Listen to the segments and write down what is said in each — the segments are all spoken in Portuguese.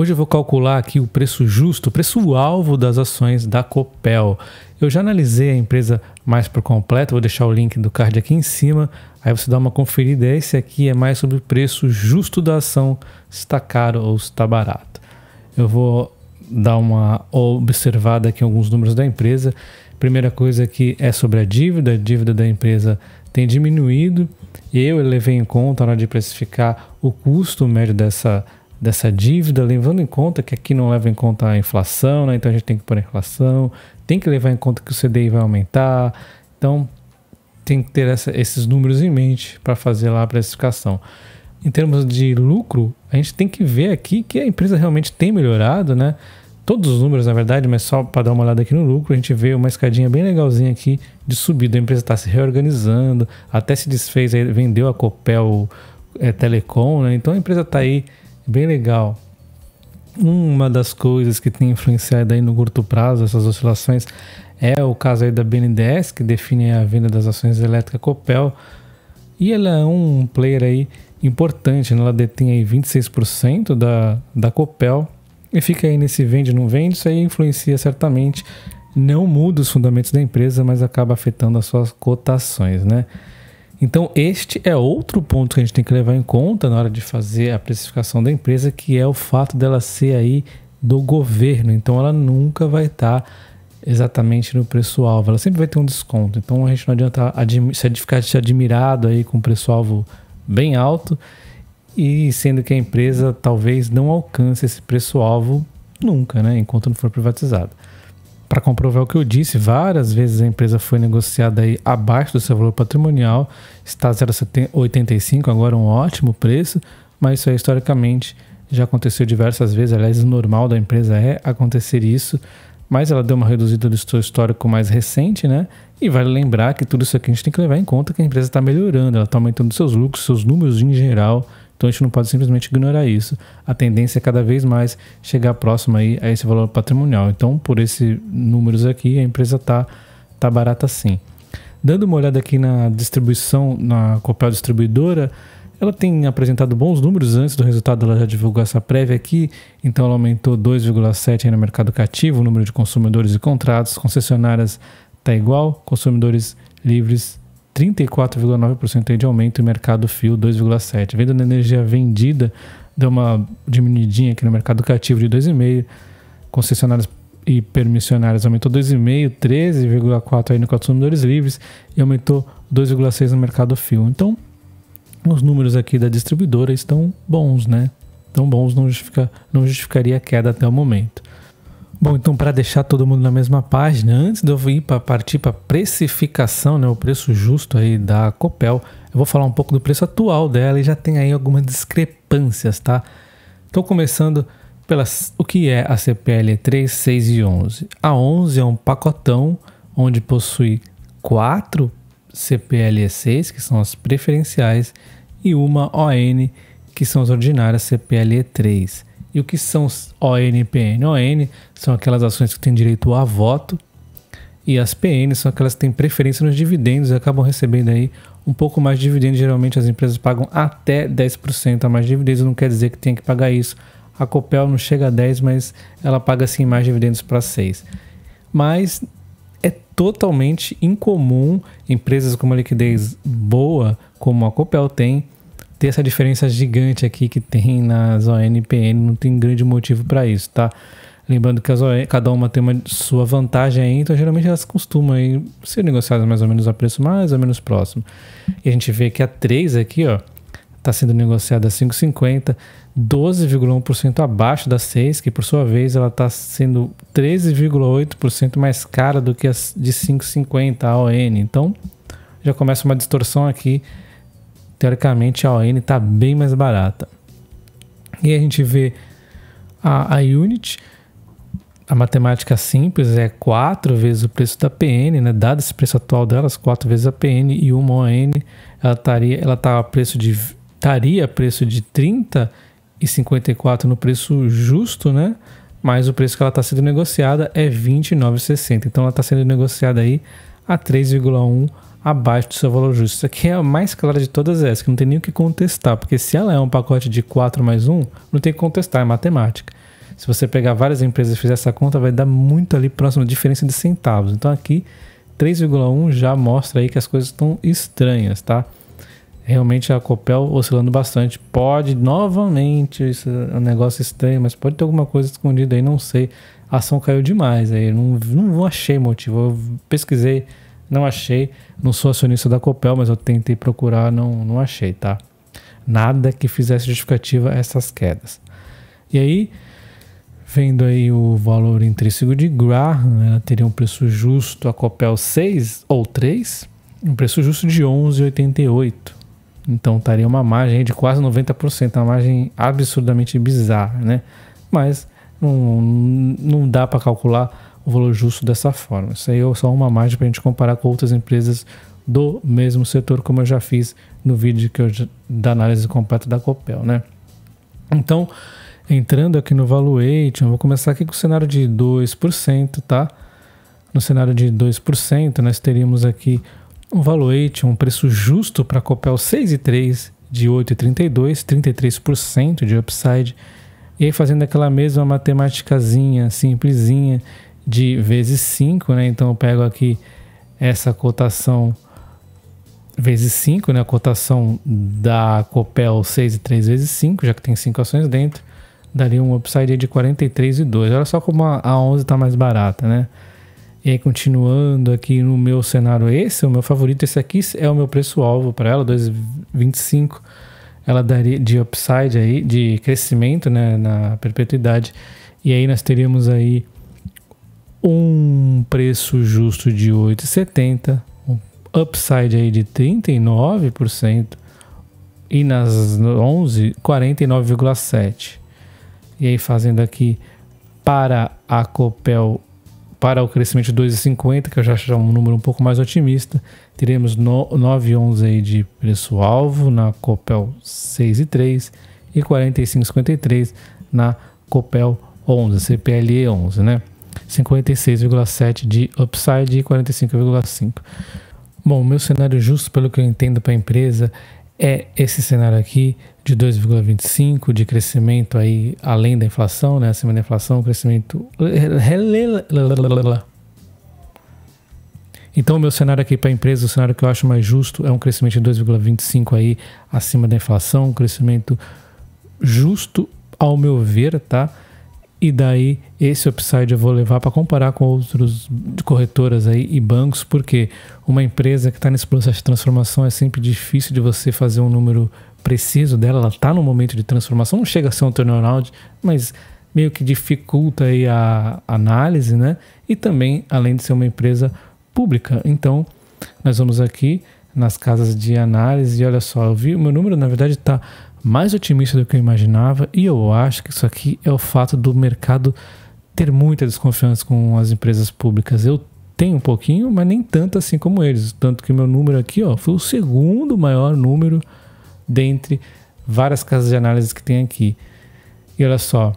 Hoje eu vou calcular aqui o preço justo, o preço-alvo das ações da Copel. Eu já analisei a empresa mais por completo, vou deixar o link do card aqui em cima, aí você dá uma conferida. Esse aqui é mais sobre o preço justo da ação, se está caro ou se está barato. Eu vou dar uma observada aqui em alguns números da empresa. Primeira coisa que é sobre a dívida, a dívida da empresa tem diminuído. Eu levei em conta na hora de precificar o custo médio dessa empresa dessa dívida, levando em conta que aqui não leva em conta a inflação, né? então a gente tem que pôr a inflação, tem que levar em conta que o CDI vai aumentar, então tem que ter essa, esses números em mente para fazer lá a precificação. Em termos de lucro, a gente tem que ver aqui que a empresa realmente tem melhorado, né? Todos os números, na verdade, mas só para dar uma olhada aqui no lucro, a gente vê uma escadinha bem legalzinha aqui de subida. A empresa está se reorganizando, até se desfez, vendeu a Copel é, Telecom, né? Então a empresa está aí bem legal. Uma das coisas que tem influenciado aí no curto prazo essas oscilações é o caso aí da BNDES, que define a venda das ações elétrica Copel. E ela é um player aí importante, né? ela detém aí 26% da, da Copel e fica aí nesse vende não vende, isso aí influencia certamente, não muda os fundamentos da empresa, mas acaba afetando as suas cotações, né? Então, este é outro ponto que a gente tem que levar em conta na hora de fazer a precificação da empresa, que é o fato dela ser aí do governo. Então, ela nunca vai estar tá exatamente no preço-alvo, ela sempre vai ter um desconto. Então, a gente não adianta se ficar admirado aí com o preço-alvo bem alto e sendo que a empresa talvez não alcance esse preço-alvo nunca, né? Enquanto não for privatizada. Para comprovar o que eu disse, várias vezes a empresa foi negociada aí abaixo do seu valor patrimonial, está 0,85, agora um ótimo preço, mas isso aí, historicamente já aconteceu diversas vezes, aliás, o normal da empresa é acontecer isso, mas ela deu uma reduzida do seu histórico mais recente, né? E vale lembrar que tudo isso aqui a gente tem que levar em conta que a empresa está melhorando, ela está aumentando seus lucros, seus números em geral, então a gente não pode simplesmente ignorar isso. A tendência é cada vez mais chegar próximo aí a esse valor patrimonial. Então, por esses números aqui, a empresa está tá barata sim. Dando uma olhada aqui na distribuição, na Copel Distribuidora, ela tem apresentado bons números antes do resultado, ela já divulgou essa prévia aqui, então ela aumentou 2,7% no mercado cativo, o número de consumidores e contratos, concessionárias está igual, consumidores livres 34,9% de aumento e mercado fio 2,7%. Venda de energia vendida deu uma diminuidinha aqui no mercado cativo de 2,5%. Concessionárias e permissionários aumentou 2,5%, 13,4% aí no consumidores livres e aumentou 2,6% no mercado fio. Então, os números aqui da distribuidora estão bons, né? Tão bons não, justifica, não justificaria a queda até o momento. Bom, então para deixar todo mundo na mesma página, antes de eu ir para partir para precificação, né, o preço justo aí da Copel, eu vou falar um pouco do preço atual dela e já tem aí algumas discrepâncias, tá? Estou começando pelas o que é a CPL 3, 6 e 11. A 11 é um pacotão onde possui quatro CPLE6, que são as preferenciais, e uma ON, que são as ordinárias CPLE3. E o que são os ONPN? ON são aquelas ações que têm direito a voto e as PN são aquelas que têm preferência nos dividendos e acabam recebendo aí um pouco mais de dividendos. Geralmente as empresas pagam até 10% a mais de dividendos, não quer dizer que tenha que pagar isso. A Copel não chega a 10, mas ela paga assim mais dividendos para 6. Mas é totalmente incomum empresas com uma liquidez boa, como a Copel tem, ter essa diferença gigante aqui que tem nas ONPN, não tem grande motivo para isso, tá? Lembrando que as ON, cada uma tem uma sua vantagem aí, então geralmente elas costumam aí ser negociadas mais ou menos a preço mais ou menos próximo. E a gente vê que a 3 aqui, ó, está sendo negociada a 5,50, 12,1% abaixo da 6, que por sua vez ela está sendo 13,8% mais cara do que a de 5,50 a ON. Então já começa uma distorção aqui Teoricamente a ON está bem mais barata. E a gente vê a, a Unit, a matemática simples é 4 vezes o preço da PN, né? dado esse preço atual delas, 4 vezes a PN e uma ON, ela estaria ela tá a preço de estaria preço de 30 e 54 no preço justo, né? Mas o preço que ela está sendo negociada é 29,60. Então ela está sendo negociada aí a 3,1 abaixo do seu valor justo. Isso aqui é a mais clara de todas essas, que não tem nem o que contestar, porque se ela é um pacote de 4 mais 1, não tem que contestar, é matemática. Se você pegar várias empresas e fizer essa conta, vai dar muito ali próximo, diferença de centavos. Então aqui, 3,1 já mostra aí que as coisas estão estranhas, tá? Realmente a Copel oscilando bastante. Pode, novamente, isso é um negócio estranho, mas pode ter alguma coisa escondida aí, não sei. A ação caiu demais aí, não, não achei motivo. Eu pesquisei não achei. Não sou acionista da Copel, mas eu tentei procurar, não, não achei, tá? Nada que fizesse justificativa essas quedas. E aí, vendo aí o valor intrínseco de Graham, ela né, teria um preço justo a Copel 6 ou 3, um preço justo de 11,88. Então estaria uma margem de quase 90%, uma margem absurdamente bizarra, né? Mas não, não dá para calcular o valor justo dessa forma. Isso aí é só uma margem para a gente comparar com outras empresas do mesmo setor, como eu já fiz no vídeo que eu, da análise completa da Copel, né? Então, entrando aqui no valuation, vou começar aqui com o cenário de 2%, tá? No cenário de 2%, nós teríamos aqui um valuation, um preço justo para a Copel 6,3 de 8,32, 33% de upside. E aí fazendo aquela mesma matemáticazinha, simplesinha, de vezes 5, né? Então eu pego aqui essa cotação vezes 5, né? A cotação da Copel 6 e 3 vezes 5, já que tem 5 ações dentro, daria um upside de 43,2. Olha só como a 11 está mais barata, né? E aí, continuando aqui no meu cenário, esse é o meu favorito, esse aqui é o meu preço-alvo para ela, 2,25. Ela daria de upside aí, de crescimento, né, na perpetuidade. E aí nós teríamos aí um preço justo de 8,70, um upside aí de 39% e nas 11 49,7. E aí fazendo aqui para a Copel para o crescimento de 2,50, que eu já acho um número um pouco mais otimista, teremos 9,11 aí de preço-alvo na Copel 6,3 e 45,53 na Copel 11, CPLE 11, né? 56,7 de upside e 45,5. Bom, o meu cenário justo, pelo que eu entendo para a empresa, é esse cenário aqui de 2,25 de crescimento aí além da inflação, né? Acima da inflação, crescimento então, o meu cenário aqui para a empresa, o cenário que eu acho mais justo é um crescimento de 2,25 aí acima da inflação, um crescimento justo ao meu ver, tá? E daí esse upside eu vou levar para comparar com outros corretoras aí e bancos, porque uma empresa que está nesse processo de transformação é sempre difícil de você fazer um número preciso dela. Ela está no momento de transformação, não chega a ser um turnaround, mas meio que dificulta aí a análise, né? E também, além de ser uma empresa pública. Então, nós vamos aqui nas casas de análise e olha só, eu vi o meu número na verdade está mais otimista do que eu imaginava, e eu acho que isso aqui é o fato do mercado ter muita desconfiança com as empresas públicas. Eu tenho um pouquinho, mas nem tanto assim como eles. Tanto que meu número aqui ó, foi o segundo maior número dentre várias casas de análise que tem aqui. E olha só,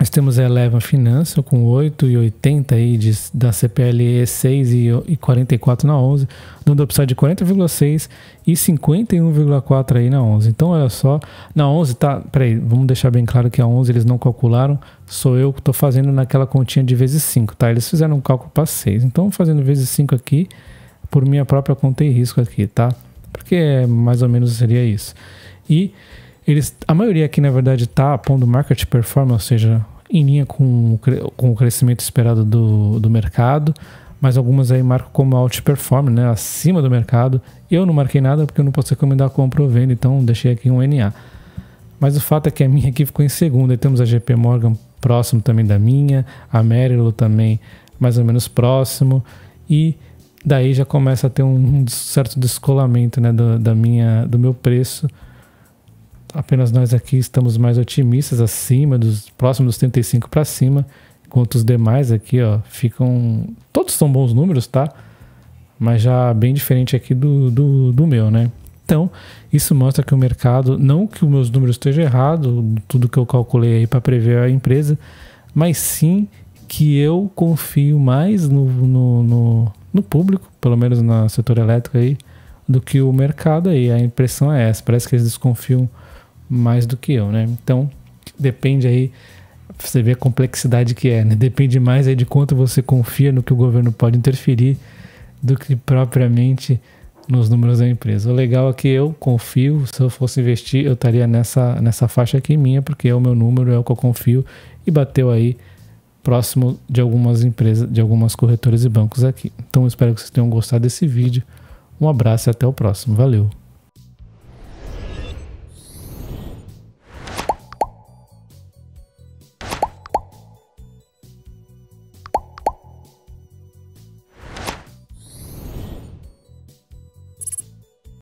nós temos a Eleven Finança com 8,80 aí de, da CPLE 6 e, e 44 na 11, dando upside de 40,6 e 51,4 aí na 11. Então olha só, na 11 tá, peraí, vamos deixar bem claro que a 11 eles não calcularam, sou eu que estou fazendo naquela continha de vezes 5, tá? Eles fizeram um cálculo para 6. Então fazendo vezes 5 aqui por minha própria conta e risco aqui, tá? Porque é mais ou menos seria isso. E eles, a maioria aqui, na verdade, está pondo market performance, ou seja, em linha com, com o crescimento esperado do, do mercado, mas algumas aí marcam como outperform, né, acima do mercado. Eu não marquei nada porque eu não posso recomendar compra ou venda, então deixei aqui um NA. Mas o fato é que a minha aqui ficou em segunda, e temos a GP Morgan próximo também da minha, a Merrill também mais ou menos próximo, e daí já começa a ter um certo descolamento né, do, da minha, do meu preço, apenas nós aqui estamos mais otimistas, acima dos próximos 35 para cima, enquanto os demais aqui, ó, ficam. Todos são bons números, tá? Mas já bem diferente aqui do, do, do meu, né? Então, isso mostra que o mercado, não que os meus números estejam errados, tudo que eu calculei aí para prever a empresa, mas sim que eu confio mais no, no, no, no público, pelo menos no setor elétrico aí, do que o mercado aí. A impressão é essa. Parece que eles desconfiam mais do que eu, né? Então, depende aí, você vê a complexidade que é, né? Depende mais aí de quanto você confia no que o governo pode interferir do que propriamente nos números da empresa. O legal é que eu confio, se eu fosse investir, eu estaria nessa, nessa faixa aqui minha, porque é o meu número, é o que eu confio, e bateu aí próximo de algumas empresas, de algumas corretoras e bancos aqui. Então espero que vocês tenham gostado desse vídeo. Um abraço e até o próximo. Valeu!